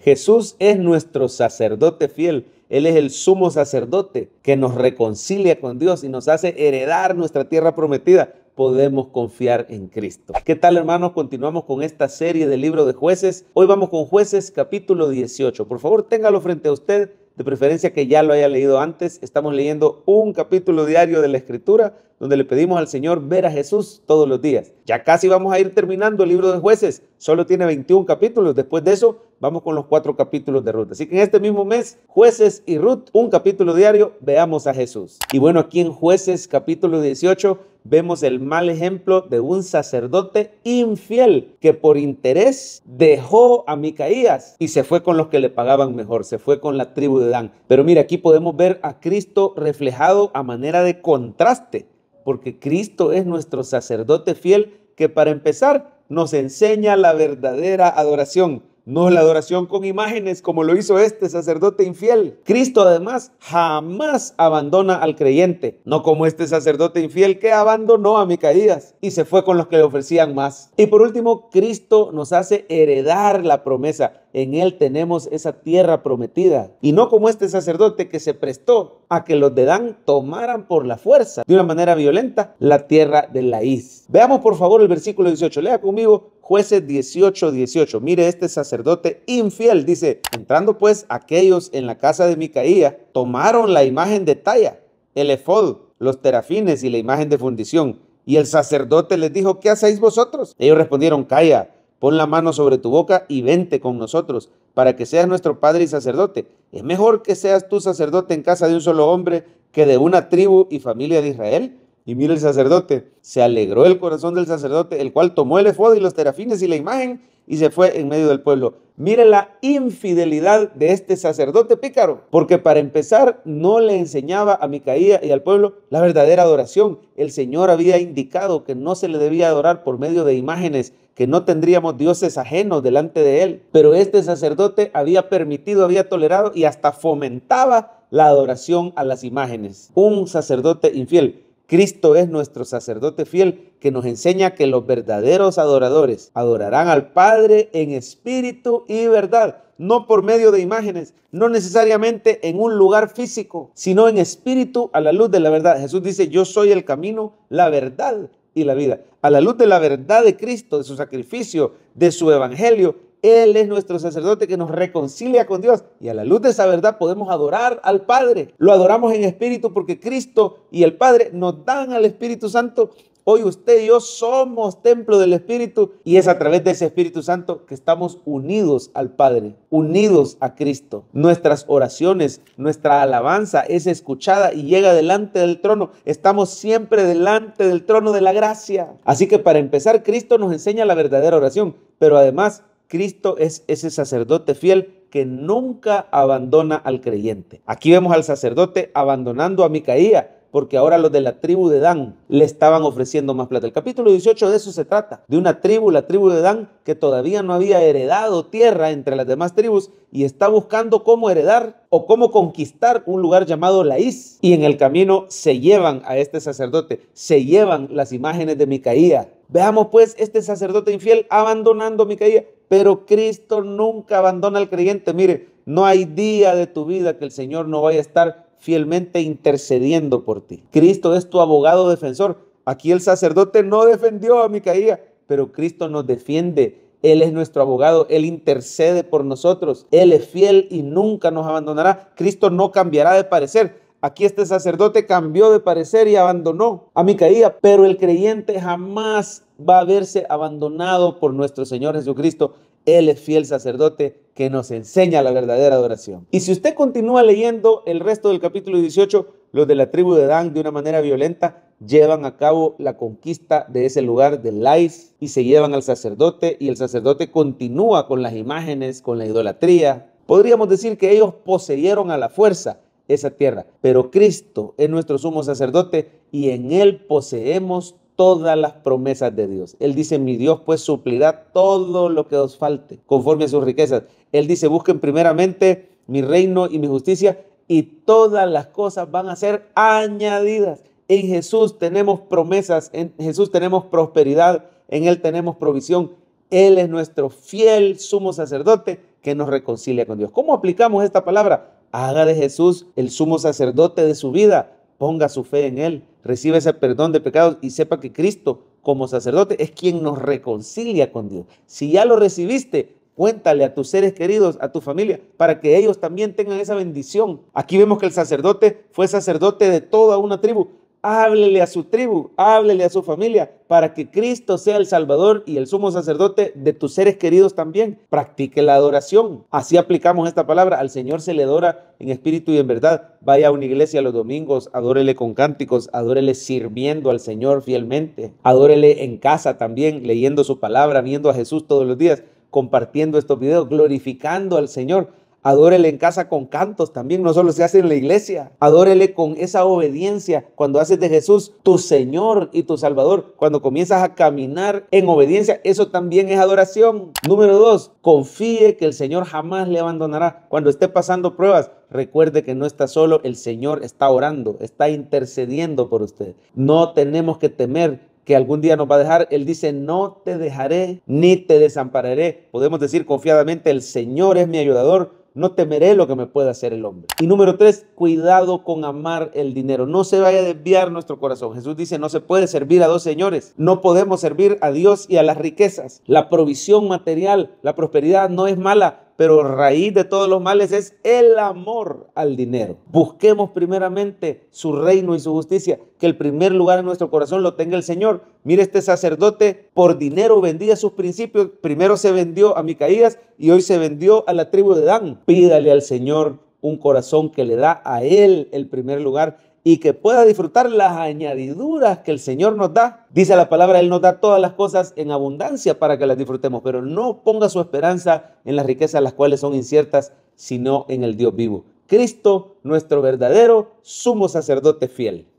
Jesús es nuestro sacerdote fiel. Él es el sumo sacerdote que nos reconcilia con Dios y nos hace heredar nuestra tierra prometida. Podemos confiar en Cristo. ¿Qué tal hermanos? Continuamos con esta serie del libro de jueces. Hoy vamos con jueces capítulo 18. Por favor, téngalo frente a usted, de preferencia que ya lo haya leído antes. Estamos leyendo un capítulo diario de la Escritura donde le pedimos al Señor ver a Jesús todos los días. Ya casi vamos a ir terminando el libro de jueces. Solo tiene 21 capítulos. Después de eso Vamos con los cuatro capítulos de Ruth. Así que en este mismo mes, jueces y Ruth, un capítulo diario, veamos a Jesús. Y bueno, aquí en jueces capítulo 18 vemos el mal ejemplo de un sacerdote infiel que por interés dejó a Micaías y se fue con los que le pagaban mejor, se fue con la tribu de Dan. Pero mira, aquí podemos ver a Cristo reflejado a manera de contraste, porque Cristo es nuestro sacerdote fiel que para empezar nos enseña la verdadera adoración no la adoración con imágenes como lo hizo este sacerdote infiel. Cristo además jamás abandona al creyente, no como este sacerdote infiel que abandonó a Micaías y se fue con los que le ofrecían más. Y por último, Cristo nos hace heredar la promesa. En Él tenemos esa tierra prometida. Y no como este sacerdote que se prestó a que los de Dan tomaran por la fuerza, de una manera violenta, la tierra de Laís. Veamos por favor el versículo 18. Lea conmigo Jueces 18, 18. Mire, este sacerdote infiel dice, entrando pues aquellos en la casa de Micaía, tomaron la imagen de talla, el efod, los terafines y la imagen de fundición. Y el sacerdote les dijo, ¿qué hacéis vosotros? Ellos respondieron, calla, pon la mano sobre tu boca y vente con nosotros, para que seas nuestro padre y sacerdote. Es mejor que seas tú sacerdote en casa de un solo hombre que de una tribu y familia de Israel y mira el sacerdote, se alegró el corazón del sacerdote, el cual tomó el fuego y los terafines y la imagen y se fue en medio del pueblo. Mira la infidelidad de este sacerdote pícaro, porque para empezar no le enseñaba a Micaía y al pueblo la verdadera adoración. El Señor había indicado que no se le debía adorar por medio de imágenes, que no tendríamos dioses ajenos delante de él. Pero este sacerdote había permitido, había tolerado y hasta fomentaba la adoración a las imágenes. Un sacerdote infiel. Cristo es nuestro sacerdote fiel que nos enseña que los verdaderos adoradores adorarán al Padre en espíritu y verdad, no por medio de imágenes, no necesariamente en un lugar físico, sino en espíritu a la luz de la verdad. Jesús dice, yo soy el camino, la verdad y la vida. A la luz de la verdad de Cristo, de su sacrificio, de su evangelio, él es nuestro sacerdote que nos reconcilia con Dios y a la luz de esa verdad podemos adorar al Padre. Lo adoramos en espíritu porque Cristo y el Padre nos dan al Espíritu Santo. Hoy usted y yo somos templo del Espíritu y es a través de ese Espíritu Santo que estamos unidos al Padre, unidos a Cristo. Nuestras oraciones, nuestra alabanza es escuchada y llega delante del trono. Estamos siempre delante del trono de la gracia. Así que para empezar, Cristo nos enseña la verdadera oración, pero además Cristo es ese sacerdote fiel que nunca abandona al creyente. Aquí vemos al sacerdote abandonando a Micaía, porque ahora los de la tribu de Dan le estaban ofreciendo más plata. El capítulo 18 de eso se trata, de una tribu, la tribu de Dan, que todavía no había heredado tierra entre las demás tribus y está buscando cómo heredar o cómo conquistar un lugar llamado Laís. Y en el camino se llevan a este sacerdote, se llevan las imágenes de Micaía. Veamos pues este sacerdote infiel abandonando a Micaía pero Cristo nunca abandona al creyente. Mire, no hay día de tu vida que el Señor no vaya a estar fielmente intercediendo por ti. Cristo es tu abogado defensor. Aquí el sacerdote no defendió a Micaía, pero Cristo nos defiende. Él es nuestro abogado, Él intercede por nosotros, Él es fiel y nunca nos abandonará. Cristo no cambiará de parecer. Aquí este sacerdote cambió de parecer y abandonó a Micaía, pero el creyente jamás va a verse abandonado por nuestro Señor Jesucristo. Él es fiel sacerdote que nos enseña la verdadera adoración. Y si usted continúa leyendo el resto del capítulo 18, los de la tribu de Dan de una manera violenta llevan a cabo la conquista de ese lugar de Lais y se llevan al sacerdote y el sacerdote continúa con las imágenes, con la idolatría. Podríamos decir que ellos poseyeron a la fuerza esa tierra. Pero Cristo es nuestro sumo sacerdote y en Él poseemos todas las promesas de Dios. Él dice, mi Dios pues suplirá todo lo que os falte conforme a sus riquezas. Él dice, busquen primeramente mi reino y mi justicia y todas las cosas van a ser añadidas. En Jesús tenemos promesas, en Jesús tenemos prosperidad, en Él tenemos provisión. Él es nuestro fiel sumo sacerdote que nos reconcilia con Dios. ¿Cómo aplicamos esta palabra? Haga de Jesús el sumo sacerdote de su vida. Ponga su fe en Él. reciba ese perdón de pecados y sepa que Cristo como sacerdote es quien nos reconcilia con Dios. Si ya lo recibiste, cuéntale a tus seres queridos, a tu familia, para que ellos también tengan esa bendición. Aquí vemos que el sacerdote fue sacerdote de toda una tribu, Háblele a su tribu, háblele a su familia, para que Cristo sea el Salvador y el sumo sacerdote de tus seres queridos también. Practique la adoración. Así aplicamos esta palabra. Al Señor se le adora en espíritu y en verdad. Vaya a una iglesia los domingos, adórele con cánticos, adórele sirviendo al Señor fielmente. Adórele en casa también, leyendo su palabra, viendo a Jesús todos los días, compartiendo estos videos, glorificando al Señor Adórele en casa con cantos también, no solo se hace en la iglesia. Adórele con esa obediencia cuando haces de Jesús tu Señor y tu Salvador. Cuando comienzas a caminar en obediencia, eso también es adoración. Número dos, confíe que el Señor jamás le abandonará. Cuando esté pasando pruebas, recuerde que no está solo, el Señor está orando, está intercediendo por usted. No tenemos que temer que algún día nos va a dejar, Él dice, no te dejaré ni te desampararé. Podemos decir confiadamente, el Señor es mi ayudador, no temeré lo que me pueda hacer el hombre. Y número tres, cuidado con amar el dinero. No se vaya a desviar nuestro corazón. Jesús dice, no se puede servir a dos señores. No podemos servir a Dios y a las riquezas. La provisión material, la prosperidad no es mala, pero raíz de todos los males es el amor al dinero. Busquemos primeramente su reino y su justicia, que el primer lugar en nuestro corazón lo tenga el Señor. Mire, este sacerdote por dinero vendía sus principios, primero se vendió a Micaías y hoy se vendió a la tribu de Dan. Pídale al Señor un corazón que le da a él el primer lugar y que pueda disfrutar las añadiduras que el Señor nos da. Dice la palabra, Él nos da todas las cosas en abundancia para que las disfrutemos, pero no ponga su esperanza en las riquezas las cuales son inciertas, sino en el Dios vivo. Cristo, nuestro verdadero sumo sacerdote fiel.